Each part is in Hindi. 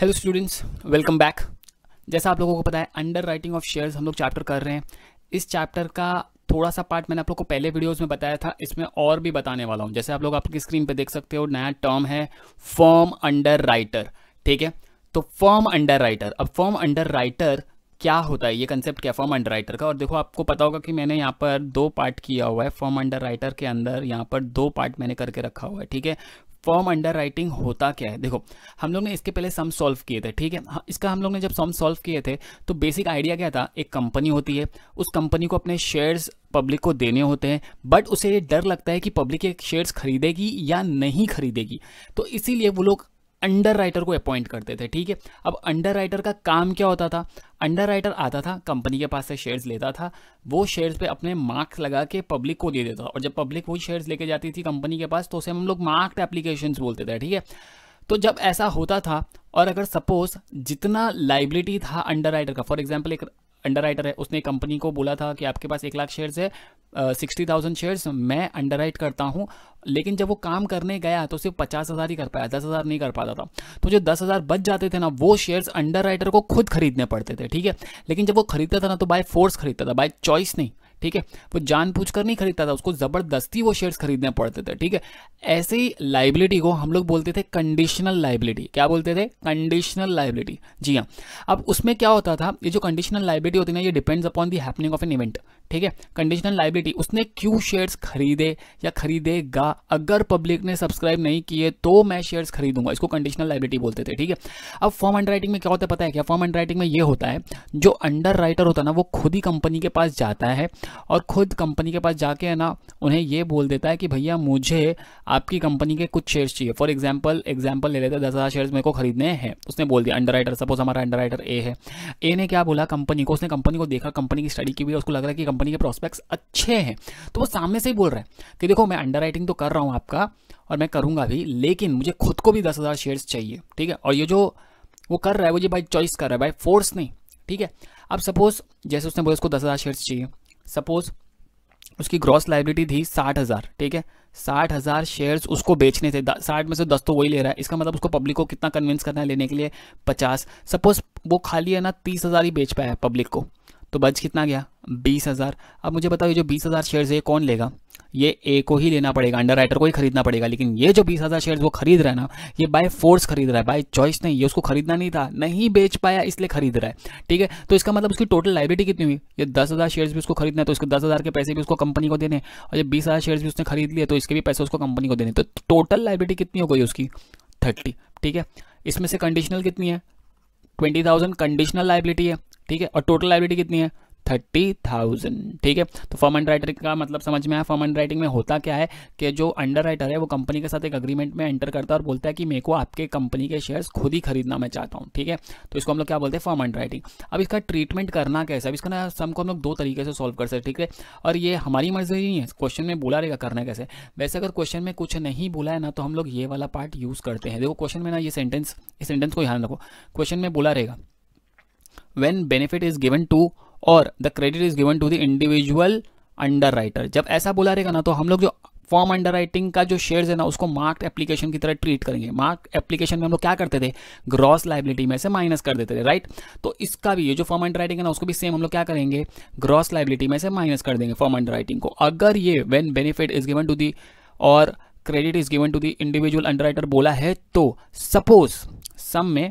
हेलो स्टूडेंट्स वेलकम बैक जैसा आप लोगों को पता है अंडर राइटिंग ऑफ शेयर्स हम लोग चैप्टर कर रहे हैं इस चैप्टर का थोड़ा सा पार्ट मैंने आप लोग को पहले वीडियोस में बताया था इसमें और भी बताने वाला हूँ जैसे आप लोग आपकी स्क्रीन पे देख सकते हो नया टर्म है फॉर्म अंडर राइटर ठीक है तो फॉर्म अंडर राइटर अब फॉर्म अंडर राइटर क्या होता है ये कंसेप्ट क्या फॉर्म अंडर राइटर का और देखो आपको पता होगा कि मैंने यहाँ पर दो पार्ट किया हुआ है फॉर्म अंडर राइटर के अंदर यहाँ पर दो पार्ट मैंने करके रखा हुआ है ठीक है फॉर्म अंडर राइटिंग होता क्या है देखो हम लोग ने इसके पहले सम सॉल्व किए थे ठीक है हाँ, इसका हम लोग ने जब सम सॉल्व किए थे तो बेसिक आइडिया क्या था एक कंपनी होती है उस कंपनी को अपने शेयर्स पब्लिक को देने होते हैं बट उसे ये डर लगता है कि पब्लिक ये शेयर्स खरीदेगी या नहीं खरीदेगी तो इसीलिए वो लोग अंडर राइटर को अपॉइंट करते थे ठीक है अब अंडर राइटर का काम क्या होता था अंडर राइटर आता था कंपनी के पास से शेयर्स लेता था वो शेयर्स पे अपने मार्क्स लगा के पब्लिक को दे देता था और जब पब्लिक वही शेयर्स लेके जाती थी कंपनी के पास तो उसे हम लोग मार्क्ड एप्लीकेशन बोलते थे ठीक है तो जब ऐसा होता था और अगर सपोज जितना लाइबिलिटी था अंडर राइटर का फॉर एग्जाम्पल एक अंडर राइटर है उसने कंपनी को बोला था कि आपके पास एक लाख शेयर्स है सिक्सटी थाउजेंड शेयर्स मैं अंडर राइट करता हूँ लेकिन जब वो काम करने गया तो सिर्फ पचास हज़ार ही कर पाया दस हज़ार नहीं कर पाता था तो जो दस हज़ार बच जाते थे ना वो शेयर्स अंडर राइटर को खुद खरीदने पड़ते थे ठीक है लेकिन जब वो खरीदता था ना तो बाय फोर्स खरीदता था बाय चॉइस नहीं ठीक है वो जानबूझ कर नहीं खरीदता था उसको ज़बरदस्ती वो शेयर्स खरीदने पड़ते थे ठीक है ऐसी लाइबिलिटी को हम लोग बोलते थे कंडीशनल लाइबिलिटी क्या बोलते थे कंडीशनल लाइबिलिटी जी हाँ अब उसमें क्या होता था ये जो कंडीशनल लाइबिलिटी होती है ना ये depends upon the happening of an event ठीक है कंडीशनल लाइबिलिटी उसने क्यों शेयर्स खरीदे या खरीदेगा अगर पब्लिक ने सब्सक्राइब नहीं किए तो मैं शेयर्स खरीदूंगा इसको कंडीशनल लाइबिलिटी बोलते थे ठीक है अब फॉर्म अंडर में क्या होता है पता है क्या फॉर्म अंडर में ये होता है जो अंडर राइटर होता है ना वो खुद ही कंपनी के पास जाता है और खुद कंपनी के पास जाके है ना उन्हें ये बोल देता है कि भैया मुझे आपकी कंपनी के कुछ शेयर्स चाहिए फॉर एग्जाम्पल एग्जाम्पल ले लेते हैं दस हज़ार शेयर्स मेरे को खरीदने हैं उसने बोल दिया अंडर राइटर सपोज हमारा अंडर राइटर ए है ए ने क्या बोला कंपनी को उसने कंपनी को देखा कंपनी की स्टडी की भी उसको लग रहा है कि कंपनी के प्रोस्पेक्ट्स अच्छे हैं तो वो सामने से ही बोल रहे हैं कि देखो मैं अंडर तो कर रहा हूँ आपका और मैं करूँगा भी लेकिन मुझे खुद को भी दस हज़ार शेयर्स चाहिए ठीक है और ये जो वो कर रहा है वो जो बाई चॉइस कर रहा है बाई फोर्स नहीं ठीक है अब सपोज जैसे उसने बोला उसको दस हज़ार शेयर्स चाहिए सपोज उसकी ग्रॉस लाइबिलिटी थी साठ हज़ार ठीक है साठ हज़ार शेयर्स उसको बेचने थे साठ में से दस तो वही ले रहा है इसका मतलब उसको पब्लिक को कितना कन्विंस करना है लेने के लिए पचास सपोज वो खाली है ना तीस हज़ार ही बेच पाया है पब्लिक को तो बच कितना गया बीस हज़ार अब मुझे बताओ ये जो बीस हज़ार शेयर्स ये कौन लेगा ये ए को ही लेना पड़ेगा अंडर राइटर को ही खरीदना पड़ेगा लेकिन ये जो बीस हज़ार शेयर्स वो खरीद रहा है ना ये बाय फोर्स खरीद रहा है बाय चॉइस नहीं ये उसको खरीदना नहीं था नहीं बेच पाया इसलिए खरीद रहा है ठीक है तो इसका मतलब उसकी टोटल लाइबिलिटी कितनी हुई ये दस हज़ार शेयर्स भी उसको खरीदना है तो उसके दस हज़ार के पैसे भी उसको कंपनी को देने और ये बीस हज़ार शेयर्स भी उसने खरीद लिए तो इसके भी पैसे उसको कंपनी को देने तो टोटल लाइबिलिटी कितनी हो गई उसकी थर्टी ठीक है इसमें से कंडीशनल कितनी है ट्वेंटी थाउजेंड कंडीशनल लाइबिलिटी है ठीक है और टोटल लाइब्रेरी कितनी है थर्टी थाउजेंड ठीक है तो फॉर्म अंडर राइटर का मतलब समझ में आया फॉर्म अंडर राइटिंग में होता क्या है कि जो अंडर राइटर है वो कंपनी के साथ एक अग्रीमेंट में एंटर करता है और बोलता है कि मेरे को आपके कंपनी के शेयर्स खुद ही खरीदना मैं चाहता हूँ ठीक है तो इसको हम लोग क्या बोलते हैं फॉर्म अंडर राइटिंग अब इसका ट्रीटमेंट करना कैसे अब इसका ना सम को हम लोग दो तरीके से सॉल्व कर सकते ठीक है और ये हमारी मर्जी नहीं है क्वेश्चन में बोला रहेगा करना कैसे वैसे अगर क्वेश्चन में कुछ नहीं बोला है ना तो हम लोग ये वाला पार्ट यूज़ करते हैं देखो क्वेश्चन में ना ये सेंटेंस इस सेंटेंस को ध्यान रखो क्वेश्चन में बोला रहेगा when benefit is given to और the credit is given to the individual under जब ऐसा बोला रहेगा ना तो हम लोग जो फॉर्म अंडर राइटिंग का जो शेयर्स है ना उसको मार्क्ड एप्लीकेशन की तरह ट्रीट करेंगे मार्क एप्लीकेशन में हम लोग क्या करते थे ग्रॉस लाइबिलिटी में से माइनस कर देते थे राइट तो इसका भी ये जो फॉर्म अंडर राइटिंग है ना उसको भी सेम हम लोग क्या करेंगे ग्रॉस लाइबिलिटी में से माइनस कर देंगे फॉर्म अंडर राइटिंग को अगर ये when benefit is given to the और credit is given to the individual under बोला है तो सपोज सम में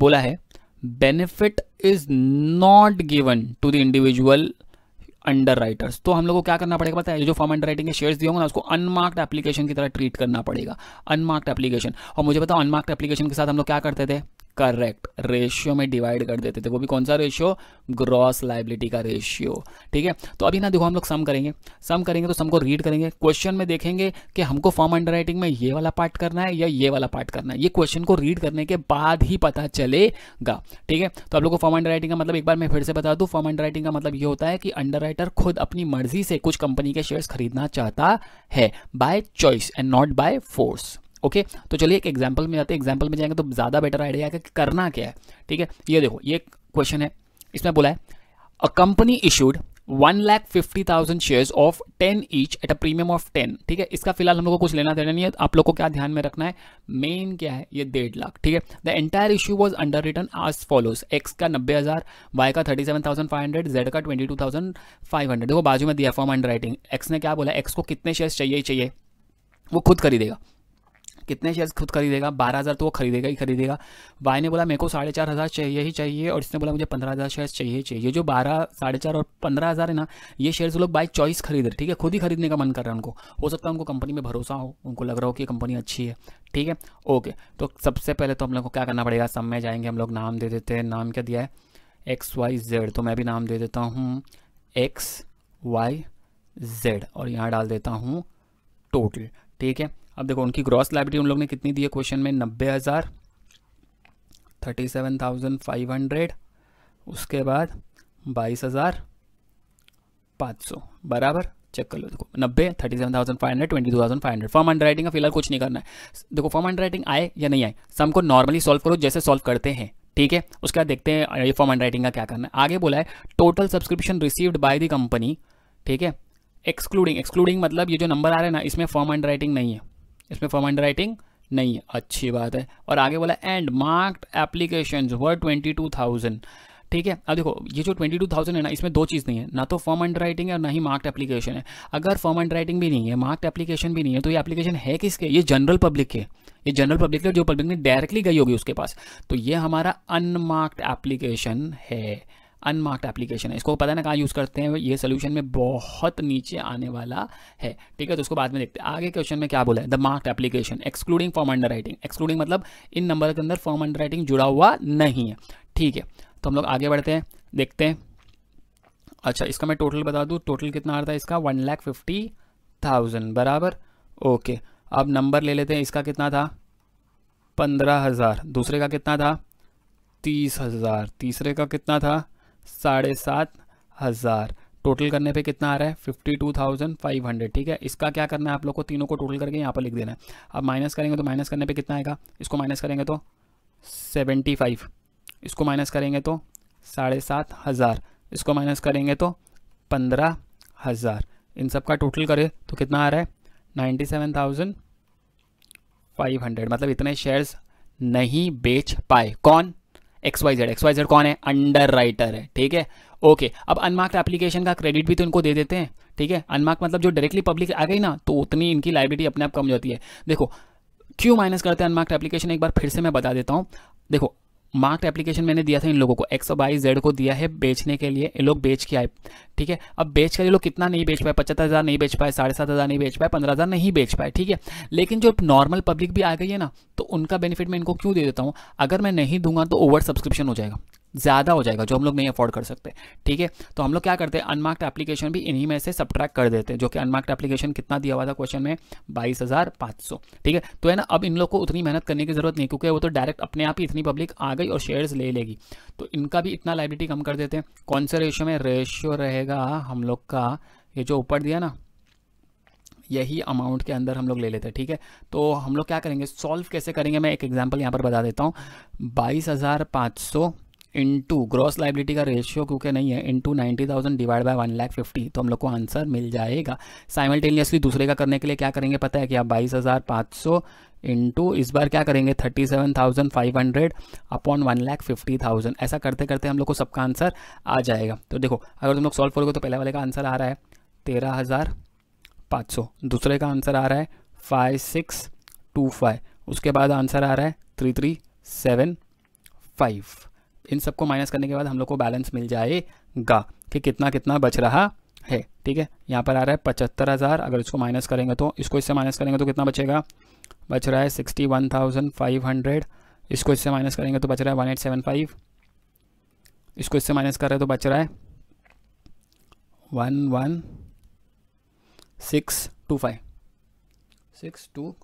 बोला है benefit is not given to the individual underwriters तो हम लोग को क्या करना पड़ेगा पता है जो फॉर्म अंडर राइटिंग के शेयर्स दिए होंगे ना उसको अनमार्क्ड एप्लीकेशन की तरह ट्रीट करना पड़ेगा अनमार्क्ड एप्लीकेशन और मुझे पता अनमार्क्ड एप्लीकेशन के साथ हम लोग क्या करते थे करेक्ट रेशियो में डिवाइड कर देते थे वो भी कौन सा रेशियो ग्रॉस लाइबिलिटी का रेशियो ठीक है तो अभी ना देखो हम लोग सम करेंगे सम करेंगे तो सम को रीड करेंगे क्वेश्चन में देखेंगे कि हमको फॉर्म अंडर में ये वाला पार्ट करना है या ये वाला पार्ट करना है ये क्वेश्चन को रीड करने के बाद ही पता चलेगा ठीक है तो आप लोग को फॉर्म अंडर का मतलब एक बार मैं फिर से बता दूँ फॉर्म अंडर का मतलब ये होता है कि अंडर खुद अपनी मर्जी से कुछ कंपनी के शेयर्स खरीदना चाहता है by choice and not by force okay okay, तो चलिए एक एग्जाम्पल में जाते हैं एग्जाम्पल में जाएंगे तो ज़्यादा बेटर आइडिया है कि करना क्या है ठीक है ये देखो ये क्वेश्चन है इसमें बोला है a company issued one lakh fifty thousand shares of ten each at a premium of ten ठीक है इसका फिलहाल हम लोग को कुछ लेना देना नहीं है आप लोग को क्या ध्यान में रखना है मेन क्या है ये डेढ़ लाख ठीक है the entire issue was underwritten as follows X का नब्बे हज़ार वाई का thirty seven thousand five hundred Z का twenty two thousand five hundred देखो बाजू में दिया फॉर्म अंडर राइटिंग एक्स ने क्या बोला एक्स को कितने शेयर्स चाहिए चाहिए वो खुद खरीदेगा कितने शेयर्स खुद खरीदेगा बारह हज़ार तो वो खरीदेगा ही खरीदेगा बाई ने बोला मेरे को साढ़े चार हज़ार चाहिए ही चाहिए और इसने बोला मुझे पंद्रह हज़ार शेयर्स चाहिए चाहिए जो बारह साढ़े चार और पंद्रह हज़ार है ना ये शेयर्स लोग बाई चॉइस खरीद रहे ठीक है खुद ही खरीदने का मन कर रहा है उनको हो सकता है उनको कंपनी में भरोसा हो उनको लग रहा हो कि कंपनी अच्छी है ठीक है ओके तो सबसे पहले तो हम लोग को क्या करना पड़ेगा सब में जाएंगे हम लोग नाम दे देते हैं नाम क्या दिया है एक्स वाई जेड तो मैं भी नाम दे देता हूँ एक्स वाई जेड और यहाँ डाल देता हूँ टोटल ठीक है अब देखो उनकी ग्रॉस लाइब्रेरी उन लोग ने कितनी दी है क्वेश्चन में नब्बे हज़ार thirty seven thousand five hundred उसके बाद बाईस हज़ार पाँच सौ बराबर चेक कर लो देखो नब्बे thirty seven thousand five hundred twenty two thousand five hundred firm underwriting का फिलहाल कुछ नहीं करना है देखो फॉर्म अंडर राइटिंग आए या नहीं आए सम को नॉर्मली सॉल्व करो जैसे सॉल्व करते हैं ठीक है उसके बाद देखते हैं ये फॉर्म अंडर राइटिंग का क्या करना है आगे बोला है total subscription received by the company ठीक है एक्सक्लूडिंग एक्सक्लूडिंग मतलब ये जो नंबर आ रहा है ना इसमें फॉर्म अंडर राइटिंग नहीं है इसमें फॉर्म अंडर राइटिंग नहीं है अच्छी बात है और आगे बोला and marked application were twenty two thousand ठीक है अब देखो ये जो ट्वेंटी टू थाउजेंड है ना इसमें दो चीज़ नहीं है ना तो फॉर्म अंडर राइटिंग है और ना ही मार्क्ड एप्लीकेशन है अगर फॉर्म अंडर राइटिंग भी नहीं है मार्क्ड एप्लीकेशन भी नहीं है तो ये एप्लीकेशन है किसके ये जनरल पब्लिक के ये जनरल पब्लिक के जो पब्लिक ने डायरेक्टली गई होगी उसके पास तो ये हमारा अनमार्क्ड एप्लीकेशन है अनमार्क्ड एप्लीकेशन है इसको पता ना कहाँ यूज़ करते हैं ये सोल्यूशन में बहुत नीचे आने वाला है ठीक है तो उसको बाद में देखते हैं आगे क्वेश्चन में क्या बोला है the marked application excluding firm underwriting excluding मतलब इन नंबर के अंदर फॉर्म अंडर राइटिंग जुड़ा हुआ नहीं है ठीक है तो हम लोग आगे बढ़ते हैं देखते हैं अच्छा इसका मैं टोटल बता दूँ टोटल कितना आ रहा था इसका वन लैख फिफ्टी थाउजेंड बराबर ओके अब नंबर ले लेते हैं इसका कितना था पंद्रह हज़ार दूसरे का कितना था तीस हज़ार तीसरे का कितना था साढ़े सात हज़ार टोटल करने पे कितना आ रहा है fifty two thousand five hundred ठीक है इसका क्या करना है आप लोग को तीनों को टोटल करके यहाँ पर लिख देना है अब माइनस करेंगे तो माइनस करने पे कितना आएगा इसको माइनस करेंगे तो सेवेंटी फाइव इसको माइनस करेंगे तो साढ़े सात हज़ार इसको माइनस करेंगे तो पंद्रह हज़ार इन सब का टोटल करें तो कितना आ रहा है ninety seven thousand five hundred मतलब इतने शेयर्स नहीं बेच पाए कौन X Y Z X Y Z कौन है अंडर राइटर है ठीक है ओके अब अनमार्क्ड एप्लीकेशन का क्रेडिट भी तो इनको दे देते हैं ठीक है अनमार्क मतलब जो डायरेक्टली पब्लिक आ गई ना तो उतनी इनकी लाइबिलिटी अपने आप कम जाती है देखो क्यों माइनस करते हैं अनमार्क एप्लीकेशन एक बार फिर से मैं बता देता हूँ देखो मार्क्ट एप्लीकेशन मैंने दिया था इन लोगों को सौ बाई जेड को दिया है बेचने के लिए ये लोग बेच के आए ठीक है अब बेच कर ये लोग कितना नहीं बेच पाए पचहत्तर हज़ार नहीं बेच पाए साढ़े सात हज़ार नहीं बेच पाए पंद्रह हज़ार नहीं बेच पाए ठीक है लेकिन जो नॉर्मल पब्लिक भी आ गई है ना तो उनका बेनिफिट मैं इनको क्यों दे देता हूँ अगर मैं नहीं दूंगा तो ओवर सब्सक्रिप्शन हो जाएगा ज़्यादा हो जाएगा जो हम लोग नहीं अफोर्ड कर सकते ठीक है तो हम लोग क्या करते हैं अनमार्क्ड एप्लीकेशन भी इन्हीं में से सब्ट्रैक्ट कर देते हैं जो कि अनमार्क्ड एप्लीकेशन कितना दिया हुआ था क्वेश्चन में बाईस हज़ार पाँच सौ ठीक है तो है ना अब इन लोग को उतनी मेहनत करने की ज़रूरत नहीं क्योंकि वो तो डायरेक्ट अपने आप ही इतनी पब्लिक आ गई और शेयर्स ले लेगी तो इनका भी इतना लाइबिलिटी कम कर देते हैं कौन से रेशियो में रेशियो रहेगा हम लोग का ये जो ऊपर दिया ना यही अमाउंट के अंदर हम लोग ले लेते हैं ठीक है तो हम लोग क्या करेंगे सॉल्व कैसे करेंगे मैं एक एग्जाम्पल यहाँ पर बता देता हूँ बाईस हज़ार पाँच सौ इंटू ग्रॉस लाइबिलिटी का रेशियो क्योंकि नहीं है into ninety thousand divide by one lakh fifty तो हम लोग को आंसर मिल जाएगा साइमल्टेनियसली दूसरे का करने के लिए क्या करेंगे पता है कि आप बाईस हज़ार पाँच सौ इंटू इस बार क्या करेंगे thirty seven thousand five hundred upon one lakh fifty thousand ऐसा करते करते हम लोग को सबका आंसर आ जाएगा तो देखो अगर तुम लोग सॉल्व करोगे तो पहले वाले का आंसर आ रहा है तेरह हज़ार पाँच सौ दूसरे का आंसर आ रहा है फाइव सिक्स टू फाइव उसके बाद आंसर आ रहा है थ्री थ्री सेवन फाइव इन सबको माइनस करने के बाद हम लोग को बैलेंस मिल जाएगा कि कितना कितना बच रहा है ठीक है यहाँ पर आ रहा है पचहत्तर हज़ार अगर इसको माइनस करेंगे तो इसको इससे माइनस करेंगे तो कितना बचेगा बच रहा है sixty one thousand five hundred इसको इससे माइनस करेंगे तो बच रहा है वन एट सेवन फाइव इसको इससे माइनस कर रहे तो बच रहा है one one six two five six two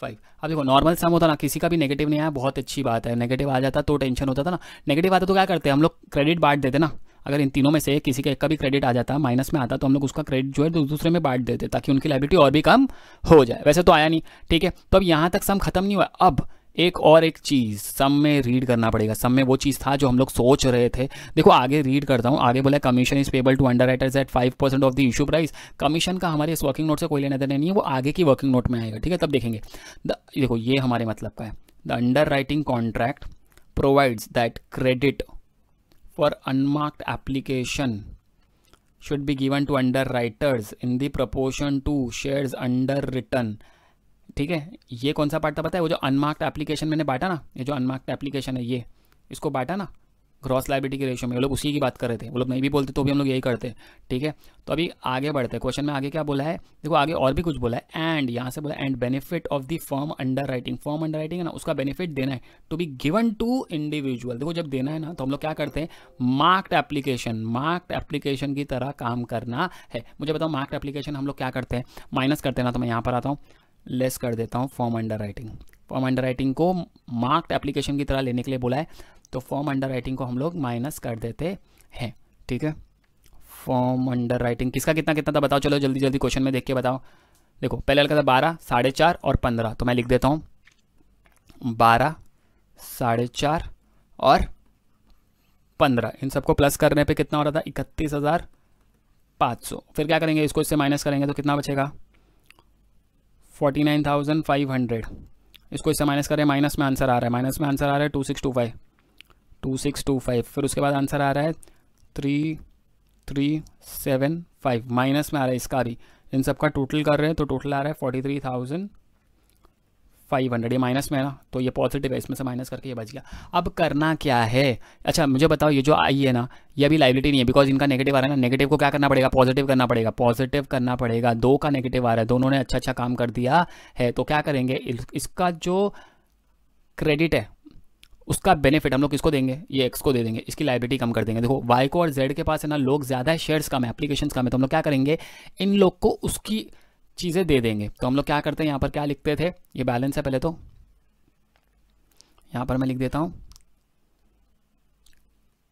five अब देखो नॉर्मल सम होता ना किसी का भी नेगेटिव नहीं आया बहुत अच्छी बात है नेगेटिव आ जाता तो टेंशन होता था ना नेगेटिव आता तो क्या करते हैं हम लोग क्रेडिट बांट देते ना अगर इन तीनों में से किसी का एक का भी क्रेडिट आ जाता माइनस में आता तो हम लोग उसका क्रेडिट जो है दूसरे में बांट देते ताकि उनकी लाइबिलिटी और भी कम हो जाए वैसे तो आया नहीं ठीक है तो अब यहाँ तक सम खत्म नहीं हुआ अब एक और एक चीज़ सम में रीड करना पड़ेगा सम में वो चीज़ था जो हम लोग सोच रहे थे देखो आगे रीड करता हूँ आगे बोला commission is payable to underwriters at five percent of the issue price commission का हमारे इस वर्किंग नोट से कोई लेना देना नहीं है वो आगे की वर्किंग नोट में आएगा ठीक है तब देखेंगे द देखो ये हमारे मतलब का है the underwriting contract provides that credit for application should be given to underwriters in the proportion to share underwritten ठीक है ये कौन सा पार्ट था पता है वो जो अनमार्क्ड एप्लीकेशन मैंने बांटा ना ये जो अनमार्क्ड एप्लीकेशन है ये इसको बांटा ना ग्रॉस लाइबिलिटी के रेशो में वो लोग उसी की बात कर रहे थे वो लोग नहीं भी बोलते तो भी हम लोग यही करते ठीक है तो अभी आगे बढ़ते हैं क्वेश्चन में आगे क्या बोला है देखो आगे और भी कुछ बोला है एंड यहाँ से बोला and benefit of the firm underwriting firm underwriting है ना उसका बेनिफिट देना है to be given to individual देखो जब देना है ना तो हम लोग क्या करते हैं मार्क्ड एप्लीकेशन मार्क्ड एप्लीकेशन की तरह काम करना है मुझे बताओ मार्क्ड एप्लीकेशन हम लोग क्या करते हैं माइनस करते हैं ना तो मैं यहाँ पर आता हूँ लेस कर देता हूँ firm underwriting firm underwriting को मार्क्ड एप्लीकेशन की तरह लेने के लिए बोला है तो फॉर्म अंडर राइटिंग को हम लोग माइनस कर देते हैं ठीक है फॉर्म अंडर राइटिंग किसका कितना कितना था बताओ चलो जल्दी जल्दी क्वेश्चन में देख के बताओ देखो पहले हल्का था बारह साढ़े चार और पंद्रह तो मैं लिख देता हूँ बारह साढ़े चार और पंद्रह इन सबको प्लस करने पे कितना हो रहा था इकतीस हज़ार पाँच सौ फिर क्या करेंगे इसको इससे माइनस करेंगे तो कितना बचेगा forty nine thousand five hundred इसको इससे माइनस करें माइनस में आंसर आ रहा है माइनस में आंसर आ रहा है two six two five two six two five फिर उसके बाद आंसर आ रहा है three three seven five minus में आ रहा है इसका भी इन सब का टोटल कर रहे हैं तो टोटल आ रहा है forty three thousand five hundred ये माइनस में है ना तो ये पॉजिटिव है इसमें से माइनस करके ये बच गया अब करना क्या है अच्छा मुझे बताओ ये जो आई है ना ये अभी लाइबिलिटी नहीं है बिकॉज इनका नेगेटिव आ रहा है ना नेगेटिव को क्या करना पड़ेगा पॉजिटिव करना पड़ेगा पॉजिटिव करना पड़ेगा दो का नेगेटिव आ रहा है दोनों ने अच्छा अच्छा काम कर दिया है तो क्या करेंगे इसका जो क्रेडिट है उसका बेनिफिट हम लोग किसको देंगे ये एक्स को दे देंगे इसकी लाइबिलिटी कम कर देंगे देखो वाई को और जेड के पास है ना लोग ज़्यादा है शेयर्स कम है एप्लीकेशन कम है तो हम लोग क्या करेंगे इन लोग को उसकी चीज़ें दे देंगे तो हम लोग क्या करते हैं यहाँ पर क्या लिखते थे ये बैलेंस है पहले तो यहाँ पर मैं लिख देता हूँ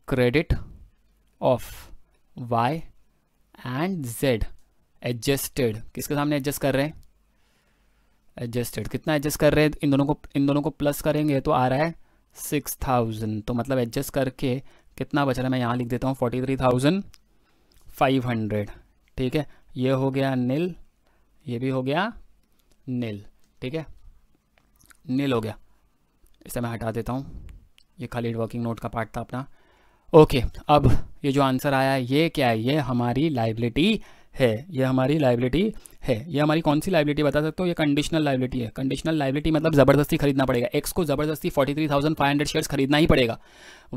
credit of Y and Z adjusted किसके सामने एडजस्ट कर रहे हैं एडजस्टेड कितना एडजस्ट कर रहे हैं इन दोनों को इन दोनों को प्लस करेंगे तो आ रहा है सिक्स थाउजेंड तो मतलब एडजस्ट करके कितना बच रहा है मैं यहाँ लिख देता हूँ forty three thousand five hundred ठीक है ये हो गया नील ये भी हो गया नील ठीक है नील हो गया इसे मैं हटा देता हूँ ये खाली वर्किंग नोट का पार्ट था अपना ओके अब ये जो आंसर आया ये क्या है ये हमारी लाइबिलिटी है ये हमारी लाइबिलिटी है ये हमारी कौन सी लाइबिलिटी बता सकते हो ये कंडीशनल लाइबिलिटी है कंडीशनल लाइबिलिटी मतलब ज़बरदस्ती खरीदना पड़ेगा एक्स को ज़बरदस्ती 43,500 शेयर्स खरीदना ही पड़ेगा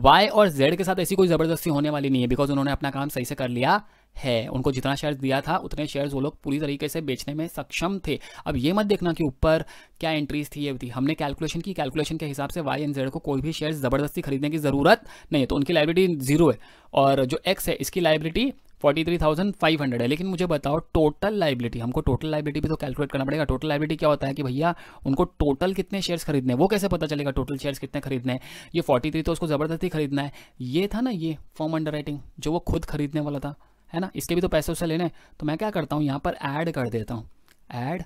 वाई और जेड के साथ ऐसी कोई ज़बरदस्ती होने वाली नहीं है बिकॉज उन्होंने अपना काम सही से कर लिया है उनको जितना शेयर दिया था उतने शेयर्स वो लोग पूरी तरीके से बेचने में सक्षम थे अब ये मत देखना कि ऊपर क्या एंट्रीज थी ये थी हमने कैलकुलेशन की कैलकुलेशन के हिसाब से वाई एंड जेड को कोई भी शेयर ज़बरदस्ती खरीदने की ज़रूरत नहीं है तो उनकी लाइबिलिटी जीरो है और जो एक्स है इसकी liability forty three thousand five hundred है लेकिन मुझे बताओ टोटल लाइबिलिटी हमको टोटल लाइबिलिटी भी तो कैलकुलेट करना पड़ेगा टोटल लाइबिलिटी क्या होता है कि भैया उनको टोटल कितने शेयर्स खरीदने वो कैसे पता चलेगा टोटल शेयर्स कितने खरीदने हैं ये फोर्टी थ्री तो उसको ज़बरदस्ती खरीदना है ये था ना ये फॉर्म अंडर जो वो खुद खरीदने वाला था है ना इसके भी तो पैसे उससे लेने तो मैं क्या करता हूँ यहाँ पर ऐड कर देता हूँ add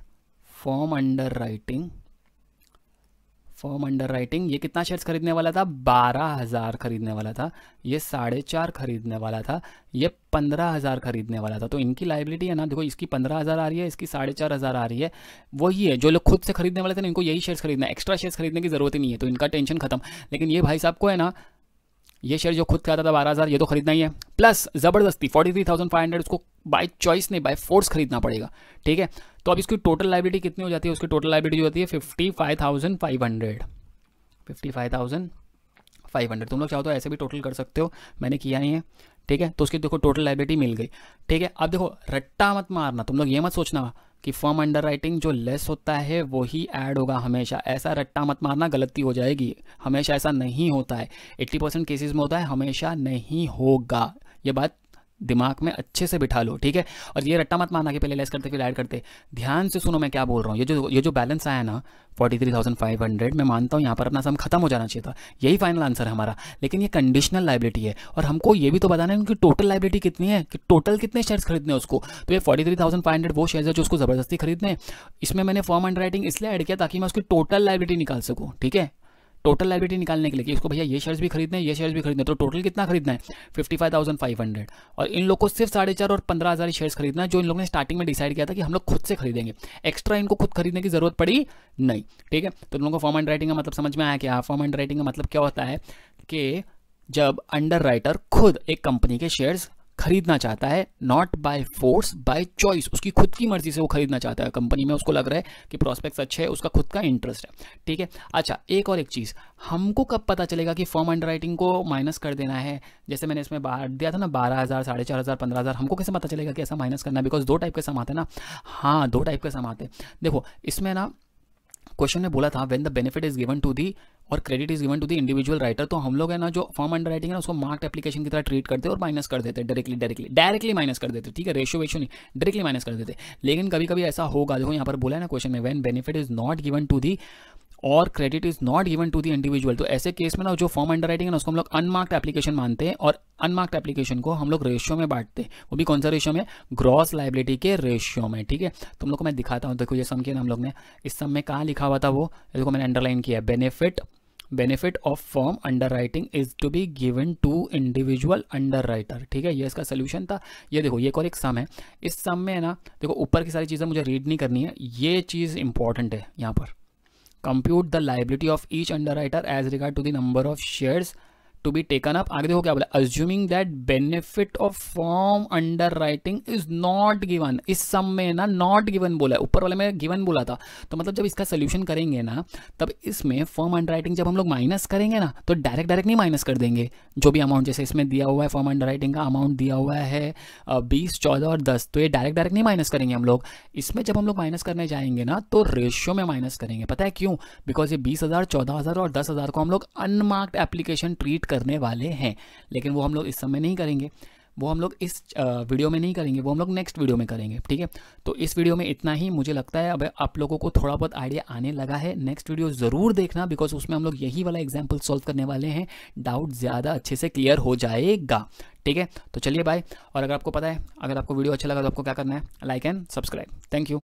firm underwriting firm underwriting ये कितना शेयर्स खरीदने वाला था बारह हज़ार खरीदने वाला था ये साढ़े चार खरीदने वाला था ये पंद्रह हज़ार खरीदने वाला था तो इनकी लाइबिलिटी है ना देखो इसकी पंद्रह हज़ार आ रही है इसकी साढ़े चार हज़ार आ रही है वही है जो लोग खुद से खरीदने वाले थे ना इनको यही शेयर्स खरीदना है एक्स्ट्रा शेयर्स खरीदने की ज़रूरत ही नहीं है तो इनका टेंशन खत्म लेकिन ये भाई साहब को है ना ये शेयर जो खुद का आता था बारह हज़ार ये तो खरीदना ही है प्लस ज़बरदस्ती forty three thousand five hundred उसको बाई चॉइस नहीं बाई फोर्स खरीदना पड़ेगा ठीक है तो अब इसकी टोटल लाइब्रेटी कितनी हो जाती है उसकी टोटल लाइब्रेटी जो होती है fifty five thousand five hundred fifty five thousand five hundred तुम लोग चाहो तो ऐसे भी टोटल कर सकते हो मैंने किया नहीं है ठीक है तो उसकी देखो टोटल लाइब्रेटी मिल गई ठीक है अब देखो रट्टा मत मारना तुम लोग ये मत सोचना कि फॉर्म अंडर राइटिंग जो लेस होता है वो ही ऐड होगा हमेशा ऐसा रट्टा मत मारना गलती हो जाएगी हमेशा ऐसा नहीं होता है 80 परसेंट केसेज में होता है हमेशा नहीं होगा ये बात दिमाग में अच्छे से बिठा लो ठीक है और ये रट्टा मत मारना कि पहले लेस करते फिर ऐड करते ध्यान से सुनो मैं क्या बोल रहा हूँ ये जो ये जो बैलेंस आया ना forty three thousand five hundred मैं मानता हूँ यहाँ पर अपना सम खत्म हो जाना चाहिए था यही फाइनल आंसर है हमारा लेकिन ये कंडीशनल लाइबिलिटी है और हमको ये भी तो बताना है कि टोटल लाइबिलिटी कितनी है कि टोटल कितने शेयर्स खरीदने उसको तो ये forty three thousand five hundred वो शेयर्स है जो उसको ज़बरदस्ती खरीदने इसमें मैंने फॉर्म अंडर इसलिए ऐड किया ताकि मैं उसकी टोटल लाइबिलिटी निकाल सकूँ ठीक है टोटल लाइबिलिटी निकालने के लिए कि उसको भैया ये शेयर्स भी खरीदने ये शेयर्स भी खरीदने तो टोटल कितना खरीदना है fifty five thousand five hundred और इन लोग को सिर्फ साढ़े चार और पंद्रह हज़ार शेयर्स खरीदना है जो इन लोगों ने स्टार्टिंग में डिसाइड किया था कि हम लोग खुद से खरीदेंगे एक्स्ट्रा इनको खुद खरीदने की जरूरत पड़ी नहीं ठीक है तो इन लोगों को फॉर्म एंड राइटिंग का मतलब समझ में आया हाँ फॉर्म एंड राइटिंग का मतलब क्या होता है कि जब अंडर राइटर खुद एक कंपनी के शेयर्स खरीदना चाहता है not by force by choice उसकी खुद की मर्जी से वो खरीदना चाहता है कंपनी में उसको लग रहा है कि प्रोस्पेक्ट्स अच्छे है उसका खुद का इंटरेस्ट है ठीक है अच्छा एक और एक चीज़ हमको कब पता चलेगा कि फॉर्म अंडर को माइनस कर देना है जैसे मैंने इसमें बाहर दिया था ना बारह हज़ार साढ़े चार हज़ार पंद्रह हज़ार हमको कैसे पता चलेगा कि ऐसा माइनस करना बिकॉज दो टाइप के समाते हैं ना हाँ दो टाइप के समाते देखो इसमें ना क्वेश्चन में बोला था when the benefit is given to the और credit is given to the individual writer तो हम लोग है ना जो फॉर्म अंडर राइटिंग है ना उसको मार्क्ट एप्लीकेशन की तरह ट्रीट करते और माइनस कर देते डायरेक्टली डायरेक्टली डायरेक्टली माइनस कर देते ठीक है रेशो वेशो नहीं डायरेक्टली माइनस कर देते लेकिन कभी कभी ऐसा होगा जो यहाँ पर बोला है ना क्वेश्चन में when benefit is not given to the और credit is not given to the individual तो ऐसे केस में ना जो फॉर्म अंडर राइटिंग है ना उसको हम लोग अनमार्क्ड एप्लीकेशन मानते हैं और अनमार्क्ड एप्लीकेशन को हम लोग रेशियो में बांटते हैं वो भी कौन सा रेशियो में ग्रॉस लाइबिलिटी के रेशियो में ठीक है तुम तो लोग को मैं दिखाता हूँ देखो ये सम किया ना हम लोग ने इस सम में कहाँ लिखा हुआ था वो देखो मैंने अंडरलाइन किया benefit benefit of firm underwriting is to be given to individual underwriter ठीक है ये इसका सोल्यूशन था ये देखो ये और एक सम है इस सम में ना देखो ऊपर की सारी चीज़ें मुझे रीड नहीं करनी है ये चीज़ इंपॉर्टेंट है यहाँ पर compute the liability of each underwriter as regard to the number of shares to be taken up आगे देखो क्या बोला assuming that benefit of firm underwriting is not given इस सम में ना नॉट गिवन बोला है ऊपर वाले में गिवन बोला था तो मतलब जब इसका सोल्यूशन करेंगे ना तब इसमें फॉर्म अंडर राइटिंग जब हम लोग माइनस करेंगे ना तो डायरेक्ट डायरेक्ट नहीं माइनस कर देंगे जो भी अमाउंट जैसे इसमें दिया हुआ है फॉर्म अंडर राइटिंग का अमाउंट दिया हुआ है बीस चौदह और दस तो ये डायरेक्ट डायरेक्ट नहीं माइनस करेंगे हम लोग इसमें जब हम लोग माइनस करने जाएंगे ना तो रेशियो में माइनस करेंगे पता है क्यों बिकॉज ये बीस हज़ार चौदह हज़ार और दस हज़ार को हम लोग अनमार्क्ड एप्लीकेशन ट्रीट करने वाले हैं लेकिन वो हम लोग इस समय नहीं करेंगे वो हम लोग इस वीडियो में नहीं करेंगे वो हम लोग नेक्स्ट वीडियो में करेंगे ठीक है तो इस वीडियो में इतना ही मुझे लगता है अब आप लोगों को थोड़ा बहुत आइडिया आने लगा है नेक्स्ट वीडियो ज़रूर देखना बिकॉज उसमें हम लोग यही वाला एग्जाम्पल सॉल्व करने वाले हैं डाउट ज़्यादा अच्छे से क्लियर हो जाएगा ठीक है तो चलिए बाय और अगर आपको पता है अगर आपको वीडियो अच्छा लगा तो आपको क्या करना है like and subscribe thank you